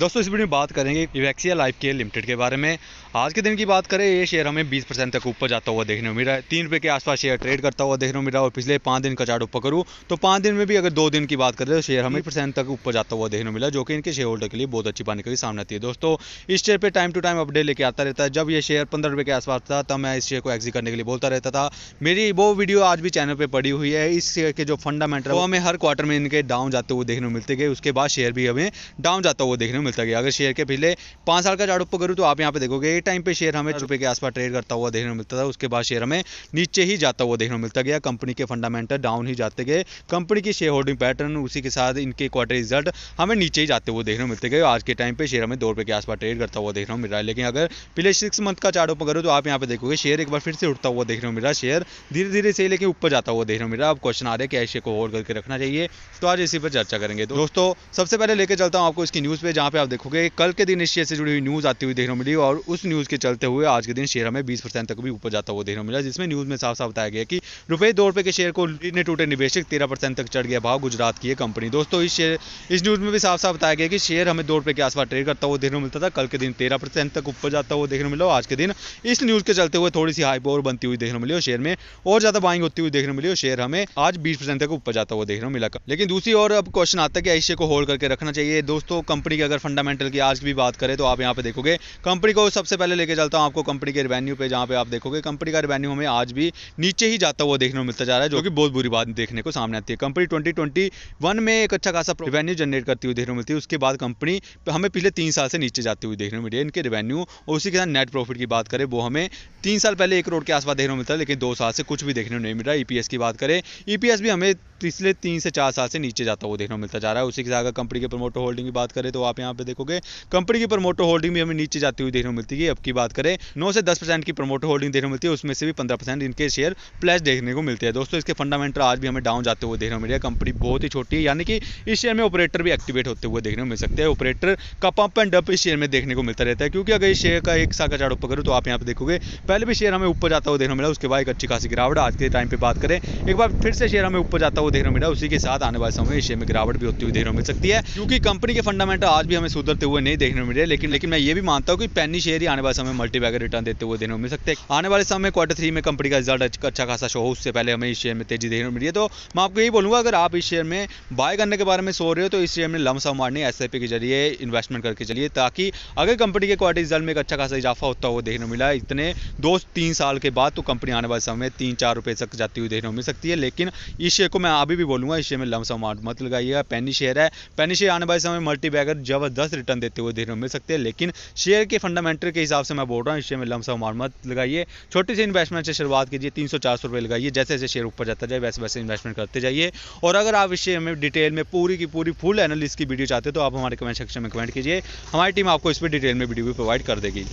दोस्तों इस वीडियो में बात करेंगे इवेक्सिया लाइफ केयर लिमिटेड के बारे में आज के दिन की बात करें ये शेयर हमें 20 परसेंट तक ऊपर जाता हुआ देखने को मिला है तीन रुपये के आसपास शेयर ट्रेड करता हुआ देखने को मिला और पिछले पाँच दिन का चार्ट ऊपर करूँ तो पाँच दिन में भी अगर दो दिन की बात करें तो शेयर हमें परसेंट तक ऊपर जाता हुआ देखने को मिला जो कि इनके शेयर होल्डर के लिए बहुत अच्छी पानी का सामने आती है दोस्तों इस शेयर पर टाइम टू टाइम अपडेट लेके आता रहता है जब ये शेयर पंद्रह रुपये के आसपास था तब मैं इस शेयर को एग्जिट करने के लिए बोलता रहता था मेरी वो वीडियो आज भी चैनल पर पड़ी हुई है इस शेयर के जो फंडामेंटल वो हमें हर क्वार्टर में इनके डाउन जाते हुए देखने को मिलते गए उसके बाद शेयर भी हमें डाउन जाता हुआ देखने को मिलता गया अगर शेयर के पिछले पांच साल का चार्ट ऊपर करूँ तो आप यहाँ पे देखोगे एक टाइम पे शेयर हमें रुपये हाँ। के आसपास ट्रेड करता हुआ देखने को मिलता था उसके बाद शेयर हमें नीचे ही जाता हुआ देखने को मिलता गया कंपनी के फंडामेंटल डाउन ही जाते गए कंपनी की शेयर होल्डिंग पैटर्न उसी के साथ इनके क्वार्टर रिजल्ट हमें नीचे ही जाते हुए देखने को मिलते गए आज के टाइम पे शेयर हमें दो रुपये के आसपास ट्रेड करता हुआ देखने को मिल रहा है लेकिन अगर पिछले सिक्स मंथ का चार्ट ऊपर करो तो आप यहाँ पे देखोगे शेयर एक बार फिर से उठता हुआ देखने को मिल रहा है शेयर धीरे धीरे से लेकिन ऊपर जाता हुआ देखने को मिल रहा है अब क्वेश्चन आ रहा है कि ऐसे को होल्ड करके रखना चाहिए तो आज इसी पर चर्चा करेंगे दोस्तों सबसे पहले लेकर चलता हूँ आपको इसकी न्यूज़ पे जहाँ यहाँ पे आप देखोगे कल के दिन इस शेयर से जुड़ी हुई न्यूज़ आती हुई देखने को मिली और उस न्यूज़ के चलते हुए आज के दिन शेयर हमें बीस परसेंट तक भी ऊपर जाता हुआ देखने को मिला जिसमें न्यूज़ में साफ साफ बताया गया कि रुपए दो रुपए के शेयर को ने टूटे निवेशक तेरह परसेंट तक चढ़ गया भाव गुजरात की कंपनी दोस्तों इस शेयर इस न्यूज़ में भी साफ साफ बताया गया कि शेयर हमें दो रुपए के आसपास ट्रेड करता हुआ देखने को मिलता था कल के दिन तेरह परसेंट तक ऊपर जाता हुआ देखने को मिला आज के दिन इस न्यूज़ के चलते हुए थोड़ी सी हाई पोर बनती हुई देखने को मिली और शेयर में और ज़्यादा बाइंग होती हुई देखने को मिली और शेयर हमें आज बीस परसेंट तक ऊपर जाता हुआ देखने को मिला लेकिन दूसरी और अब क्वेश्चन आता है कि इस शेयर को होल्ड करके रखना चाहिए दोस्तों कंपनी के अगर फंडामेंटल की आज भी बात करें तो आप यहाँ पे देखोगे कंपनी को सबसे पहले लेके चलता हूँ आपको कंपनी के रेवेन्यू पे जहाँ पे आप देखोगे कंपनी का रिवेन्यू हमें आज भी नीचे ही जाता हुआ देखने को मिलता जा रहा है जो कि बहुत बुरी बात देखने को सामने आती है कंपनी ट्वेंटी ट्वेंटी वन में एक अच्छा खासा रेवेन्यू जनरेट करती हुई देखने को मिलती है उसके बाद कंपनी हमें पिछले तीन साल से नीचे जाती हुई देखने को मिली है इनके रेवेन्यू और उसी के साथ नेट प्रॉफिट की बात करें वो हमें तीन साल पहले एक करोड़ के आसपास देखने को मिलता है लेकिन दो साल से कुछ भी देखने को नहीं मिल रहा है ईपीएस e की बात करें ईपीएस e भी हमें पिछले तीन से चार साल से नीचे जाता हुआ देखने को मिलता जा रहा है उसी के साथ अगर कंपनी के प्रमोटर होल्डिंग की बात करें तो आप यहाँ यहाँ पे देखोगे कंपनी की प्रमोटर होल्डिंग भी हमें नीचे जाती हुई देखने को मिलती है अब की बात करें नौ से दस की प्रमोटर होल्डिंग देखने को मिलती है उसमें से भी पंद्रह इनके शेयर प्लस देखने को मिलते हैं दोस्तों इसके फंडामेंटल आज भी हमें डाउन जाते हुए देखने को मिले कंपनी बहुत ही छोटी है यानी कि इस शेयर में ऑपरेटर भी एक्टिवेट होते हुए देखने को मिल सकते हैं ऑपरेटर का पंप एंड डप इस शेयर में देखने को मिलता रहता है क्योंकि अगर इस शेयर का एक साका चार्ट पकड़ो तो आप यहाँ पे देखोगे पहले भी शेयर हमें ऊपर जाता हुआ देखने मिला उसके बाद एक अच्छी खासी गिरावट आज के टाइम पर बात करें एक बार फिर से शेयर हमें ऊपर जाता हुआ देखने मिला उसी के साथ आने वाले समय में शेयर में गिरावट भी होती हुई देखने मिल सकती है क्योंकि कंपनी के फंडामेंटल आज भी हमें सुधरते हुए नहीं देखने मिले लेकिन लेकिन मैं ये भी मानता हूँ कि पैनी शेयर ही आने वाले समय मल्टीबैगर रिटर्न देते हुए देने मिल सकते हैं आने वाले समय में क्वार्टर थ्री में कंपनी का रिजल्ट अच्छा-, अच्छा खासा शो हो उससे पहले हमें इस शेयर में तेजी देखने मिली है तो मैं आपको यही बोलूँगा अगर आप इस शेयर में बाय करने के बारे में सो रहे हो तो इस शेयर में लमसम मारने एस के जरिए इन्वेस्टमेंट करके चलिए ताकि अगर कंपनी के क्वार्टर रिजल्ट में एक अच्छा खासा इजाफा होता हुआ देखने मिला इतने दो तीन साल के बाद तो कंपनी आने वाले समय में तीन चार रुपये तक जाती हुई देखने मिल सकती है लेकिन इस शेयर को मैं अभी भी बोलूँगा इस शेयर में लमसम मार मत लगाइएगा पैनी शेयर है पैनी शेयर आने वाले समय मल्टी बैगर जब ज़बरदस्त रिटर्न देते हुए देखने को मिल सकते हैं लेकिन शेयर के फंडामेंटल के हिसाब से मैं बोल रहा हूँ इस शेयर में लमसम मार मत लगाइए छोटे से इन्वेस्टमेंट से शुरुआत कीजिए तीन सौ चार सौ लगाइए जैसे जैसे शेयर ऊपर जाता जाए वैसे वैसे इन्वेस्टमेंट करते जाइए और अगर आप इस शेयर में डिटेल में पूरी की पूरी फुल एनालिस की वीडियो चाहते हो तो आप हमारे कमेंट सेक्शन में कमेंट कीजिए हमारी टीम आपको इस पर डिटेल में वीडियो भी प्रोवाइड कर देगी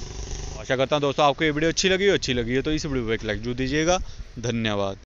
आशा करता हूँ दोस्तों आपको ये वीडियो अच्छी लगी हो अच्छी लगी हो तो इस वीडियो को एक लाइक जो दीजिएगा धन्यवाद